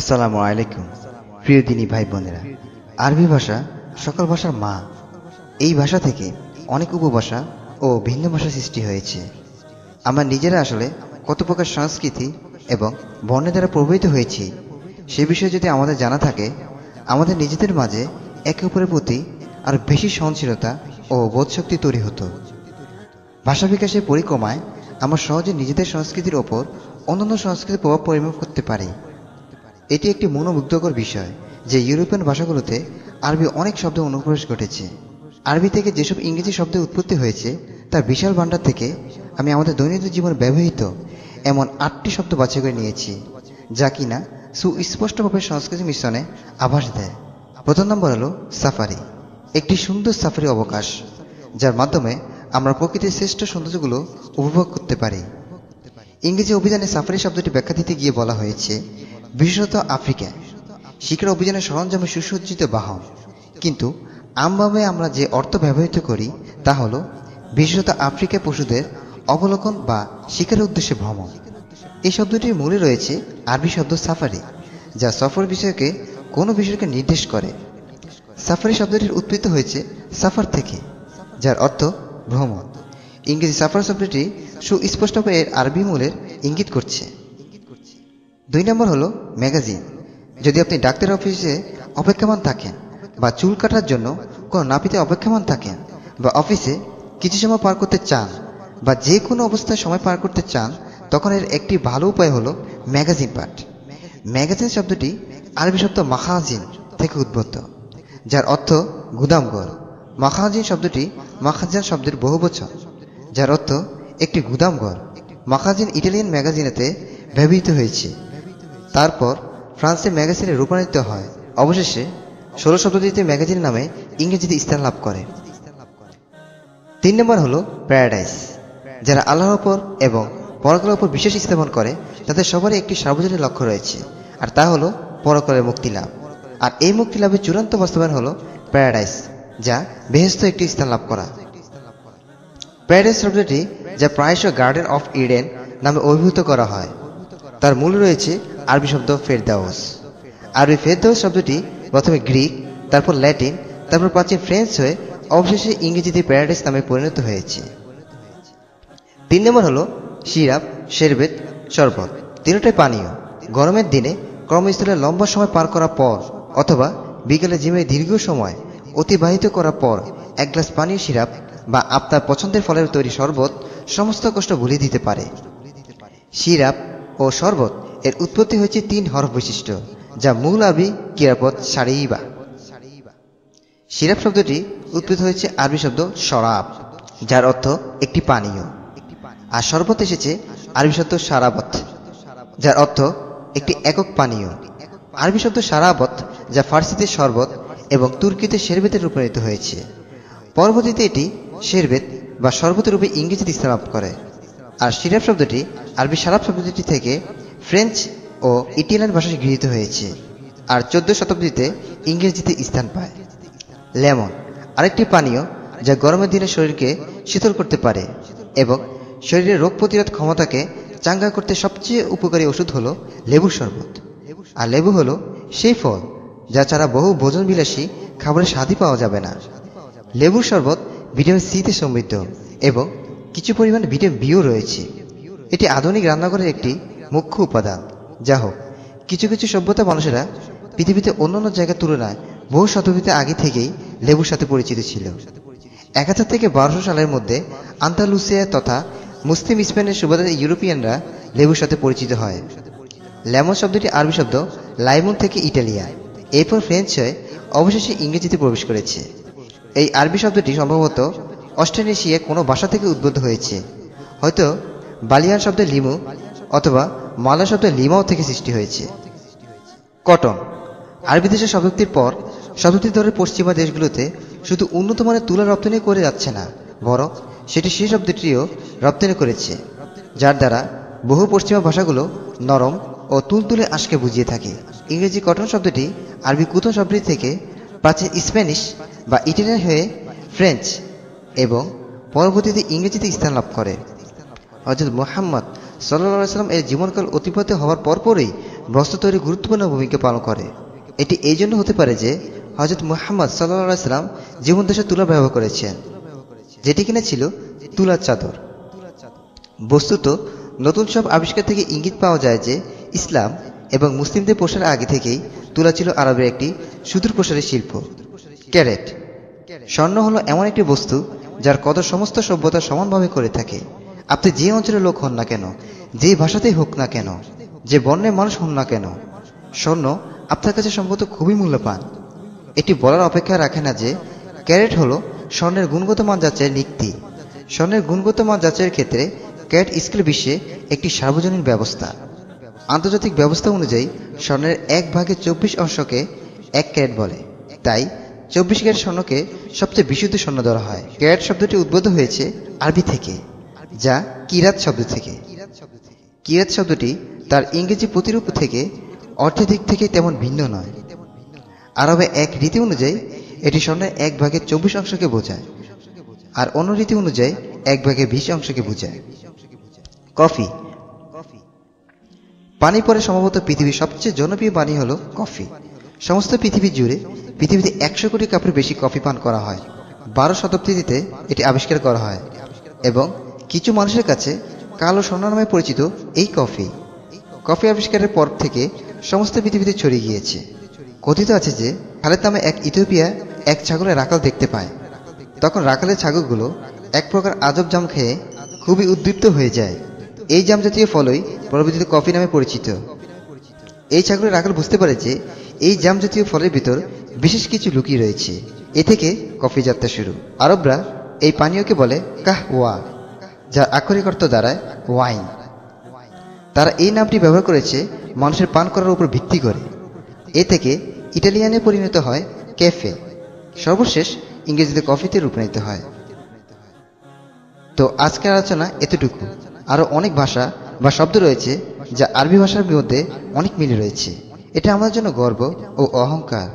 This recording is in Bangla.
আসসালামু আলাইকুম প্রিয় দিনী ভাই বোনেরা আরবি ভাষা সকল ভাষার মা এই ভাষা থেকে অনেক উপভাষা ও ভিন্ন ভাষা সৃষ্টি হয়েছে আমরা নিজেরা আসলে কত প্রকার সংস্কৃতি এবং বর্ণের দ্বারা প্রভাবিত হয়েছি সে বিষয়ে যদি আমাদের জানা থাকে আমাদের নিজেদের মাঝে একে অপরের প্রতি আর বেশি সহনশীলতা ও বোধশক্তি তৈরি হতো ভাষা বিকাশের পরিক্রমায় আমরা সহজে নিজেদের সংস্কৃতির ওপর অন্যান্য সংস্কৃতির প্রভাব পরিমাপ করতে পারি এটি একটি মনোমুগ্ধকর বিষয় যে ইউরোপিয়ান ভাষাগুলোতে আরবি অনেক শব্দ অনুপ্রবেশ ঘটেছে আরবি থেকে যেসব ইংরেজি শব্দ উৎপত্তি হয়েছে তার বিশাল ভাণ্ডার থেকে আমি আমাদের দৈনন্দিন জীবনে ব্যবহৃত এমন আটটি শব্দ বাছাই করে নিয়েছি যা কিনা সুস্পষ্টভাবে সংস্কৃতি মিশ্রণে আভাস দেয় প্রথম নম্বর হলো সাফারি একটি সুন্দর সাফারি অবকাশ যার মাধ্যমে আমরা প্রকৃতির শ্রেষ্ঠ সৌন্দর্যগুলো উপভোগ করতে পারি ইংরেজি অভিধানে সাফারি শব্দটি ব্যাখ্যা দিতে গিয়ে বলা হয়েছে বিশেষত আফ্রিকায় শিকার অভিযানের সরঞ্জামে সুসজ্জিত বাহন কিন্তু আমভাবে আমরা যে অর্থ ব্যবহৃত করি তা হল বিশেষত আফ্রিকায় পশুদের অবলোকন বা শিকারের উদ্দেশ্যে ভ্রমণ এই শব্দটির মূলে রয়েছে আরবি শব্দ সাফারি যা সফর বিষয়কে কোনো বিষয়কে নির্দেশ করে সাফারি শব্দটির উৎপীত হয়েছে সাফার থেকে যার অর্থ ভ্রমণ ইংরেজি সাফার শব্দটি সুস্পষ্টভাবে এর আরবি মূলের ইঙ্গিত করছে দুই নম্বর হলো ম্যাগাজিন যদি আপনি ডাক্তার অফিসে অপেক্ষমান থাকেন বা চুল কাটার জন্য কোনো নাপিতে অপেক্ষমান থাকেন বা অফিসে কিছু সময় পার করতে চান বা যে কোনো অবস্থায় সময় পার করতে চান তখন এর একটি ভালো উপায় হলো ম্যাগাজিন পাঠ ম্যাগাজিন শব্দটি আরবি শব্দ মাখাজিন থেকে উদ্ভূত যার অর্থ গুদামঘর মাখাজিন শব্দটি মাখাজান শব্দের বহু বছর যার অর্থ একটি গুদামঘর মাখাজিন ইটালিয়ান ম্যাগাজিনেতে ব্যবহৃত হয়েছে তারপর ফ্রান্সে ম্যাগাজিনে রূপান্তরিত হয় অবশেষে ষোলো শতাব্দীতে ম্যাগাজিন নামে ইংরেজিতে স্থান লাভ করে তিন নম্বর হলো প্যারাডাইস যারা আল্লাহর ওপর এবং পরকালের ওপর বিশেষ স্থাপন করে তাদের সবারই একটি সার্বজনীন লক্ষ্য রয়েছে আর তা হলো পরকালের মুক্তি লাভ আর এই মুক্তি লাভের চূড়ান্ত বাস্তবায়ন হলো প্যারাডাইস যা বেহেস্ত একটি স্থান লাভ করা প্যারাডাইস শব্দটি যা প্রায়শ গার্ডেন অফ ইডেন নামে অভিভূত করা হয় তার মূল রয়েছে আরবি শব্দ ফেরদাউস আরবি ফেরদাউস শব্দটি প্রথমে গ্রিক তারপর ল্যাটিন তারপর প্রাচীন ফ্রেঞ্চ হয়ে অবশেষে ইংরেজিতে প্যারাডাইস নামে পরিণত হয়েছে তিন নম্বর হলো সিরাপ শেরবেত শরবত তিনটাই পানীয় গরমের দিনে কর্মস্থলে লম্বা সময় পার করার পর অথবা বিকেলে জিমে দীর্ঘ সময় অতিবাহিত করার পর এক গ্লাস পানীয় সিরাপ বা আপনার পছন্দের ফলের তৈরি শরবত সমস্ত কষ্ট ভুলিয়ে দিতে পারে সিরাপ ও শরবত এর উৎপত্তি হয়েছে তিন হরফ বৈশিষ্ট্য যা মূল আবি কিরাপদ সারিবা সিরাপ শব্দটি উৎপত্তি হয়েছে আরবি শব্দ সরাব যার অর্থ একটি পানীয় আর শরবত এসেছে আরবি শব্দ সারাবথ যার অর্থ একটি একক পানীয় আরবি শব্দ সারাবথ যা ফার্সিতে শরবত এবং তুর্কিতে শেরবেতে রূপায়িত হয়েছে পরবর্তীতে এটি শেরবেত বা শরবতের রূপে ইংরেজিতে ইসলাম করে আর সিরাপ শব্দটি আরবি সারাপ শব্দটি থেকে ফ্রেঞ্চ ও ইটালিয়ান ভাষায় গৃহীত হয়েছে আর চোদ্দ শতাব্দীতে ইংরেজিতে স্থান পায় লেমন আরেকটি পানীয় যা গরমের দিনে শরীরকে শীতল করতে পারে এবং শরীরের রোগ প্রতিরোধ ক্ষমতাকে চাঙ্গা করতে সবচেয়ে উপকারী ওষুধ হলো লেবুর শরবত আর লেবু হলো সেই ফল যা ছাড়া বহু ভোজনবিলাসী খাবারের স্বাদই পাওয়া যাবে না লেবুর শরবত ভিটামিন সিতে সমৃদ্ধ এবং কিছু পরিমাণ ভিটামিন বিও রয়েছে এটি আধুনিক রান্নাঘরের একটি মুখ্য উপাদান যা হোক কিছু কিছু সভ্যতা মানুষেরা পৃথিবীতে অন্যান্য জায়গার তুলনায় বহু শতাব্দীতে আগে থেকেই লেবুর সাথে পরিচিত ছিল এক হাজার থেকে বারোশো সালের মধ্যে আন্তালুসিয়া তথা মুসলিম স্পেনের সুবাদে ইউরোপিয়ানরা লেবুর সাথে পরিচিত হয় লেমন শব্দটি আরবি শব্দ লাইমন থেকে ইটালিয়া এরপর ফ্রেঞ্চ হয়ে অবশেষে ইংরেজিতে প্রবেশ করেছে এই আরবি শব্দটি সম্ভবত অস্ট্রেলেশিয়া কোনো ভাষা থেকে উদ্বুদ্ধ হয়েছে হয়তো বালিয়ান শব্দে লিমু অথবা মালা শব্দ লিমাও থেকে সৃষ্টি হয়েছে কটন আরবি দেশের শতাব্দীর পর শব্দটি ধরে পশ্চিমা দেশগুলোতে শুধু উন্নত মানের তুলা রপ্তানি করে যাচ্ছে না বরং সেটি সেই শব্দটিও রপ্তানি করেছে যার দ্বারা বহু পশ্চিমা ভাষাগুলো নরম ও তুলতুলে আশকে বুঝিয়ে থাকে ইংরেজি কটন শব্দটি আরবি কুতন শব্দটি থেকে প্রাচীন স্প্যানিশ বা ইটালিয়ান হয়ে ফ্রেঞ্চ এবং পরবর্তীতে ইংরেজিতে স্থান লাভ করে অর্থাৎ মোহাম্মদ সাল্লাহ সাল্লাম এর জীবনকাল অতিপাত হওয়ার পরপরই বস্ত্র তৈরি গুরুত্বপূর্ণ ভূমিকা পালন করে এটি এই জন্য হতে পারে যে হজরত মোহাম্মদ সাল্লাহ সাল্লাম জীবন দেশে তুলা ব্যবহার করেছেন যেটি কিনা ছিল তুলা চাদর বস্তুত নতুন সব আবিষ্কার থেকে ইঙ্গিত পাওয়া যায় যে ইসলাম এবং মুসলিমদের পোষার আগে থেকেই তুলা ছিল আরবের একটি সুদূর প্রসারী শিল্প ক্যারেট স্বর্ণ হলো এমন একটি বস্তু যার কদর সমস্ত সভ্যতা সমানভাবে করে থাকে আপনি যে অঞ্চলের লোক হন না কেন যে ভাষাতেই হোক না কেন যে বর্ণের মানুষ হন না কেন স্বর্ণ আপনার কাছে সম্ভবত খুবই মূল্যবান এটি বলার অপেক্ষা রাখে না যে ক্যারেট হলো স্বর্ণের গুণগত মান যাচাইয়ের নিক্তি স্বর্ণের গুণগত মান যাচাইয়ের ক্ষেত্রে ক্যারেট স্কেল বিশ্বে একটি সার্বজনীন ব্যবস্থা আন্তর্জাতিক ব্যবস্থা অনুযায়ী স্বর্ণের এক ভাগে চব্বিশ অংশকে এক ক্যারেট বলে তাই চব্বিশ ক্যারেট স্বর্ণকে সবচেয়ে বিশুদ্ধ স্বর্ণ ধরা হয় ক্যারেট শব্দটি উদ্বোধ হয়েছে আরবি থেকে যা কিরাত শব্দ থেকে কিরাত শব্দটি তার ইংরেজি প্রতিরূপ থেকে অর্থের দিক থেকে তেমন ভিন্ন নয় আরবে এক রীতি অনুযায়ী এটি সন্ধ্যায় এক ভাগে চব্বিশ অংশকে বোঝায় আর অন্য রীতি অনুযায়ী এক ভাগে বিশ অংশকে বোঝায় কফি কফি পানি পরে সম্ভবত পৃথিবীর সবচেয়ে জনপ্রিয় পানি হলো কফি সমস্ত পৃথিবী জুড়ে পৃথিবীতে একশো কোটি কাপের বেশি কফি পান করা হয় বারো শতাব্দীতে এটি আবিষ্কার করা হয় এবং কিছু মানুষের কাছে কালো সোনা নামে পরিচিত এই কফি কফি আবিষ্কারের পর থেকে সমস্ত পৃথিবীতে ছড়িয়ে গিয়েছে কথিত আছে যে খালেদ নামে এক ইথিওপিয়া এক ছাগলের রাকাল দেখতে পায় তখন রাকালের ছাগলগুলো এক প্রকার আজব জাম খেয়ে খুবই উদ্দীপ্ত হয়ে যায় এই জাম জাতীয় ফলই পরবর্তীতে কফি নামে পরিচিত এই ছাগলের রাকাল বুঝতে পারে যে এই জাম জাতীয় ফলের ভিতর বিশেষ কিছু লুকিয়ে রয়েছে এ থেকে কফি যাত্রা শুরু আরবরা এই পানীয়কে বলে কাহ ওয়া যার আক্ষরিক অর্থ দাঁড়ায় ওয়াইন তারা এই নামটি ব্যবহার করেছে মানুষের পান করার উপর ভিত্তি করে এ থেকে ইটালিয়ানে পরিণত হয় ক্যাফে সর্বশেষ ইংরেজিতে কফিতে রূপ নিতে হয় তো আজকের আলোচনা এতটুকু আরও অনেক ভাষা বা শব্দ রয়েছে যা আরবি ভাষার মধ্যে অনেক মিলে রয়েছে এটা আমাদের জন্য গর্ব ও অহংকার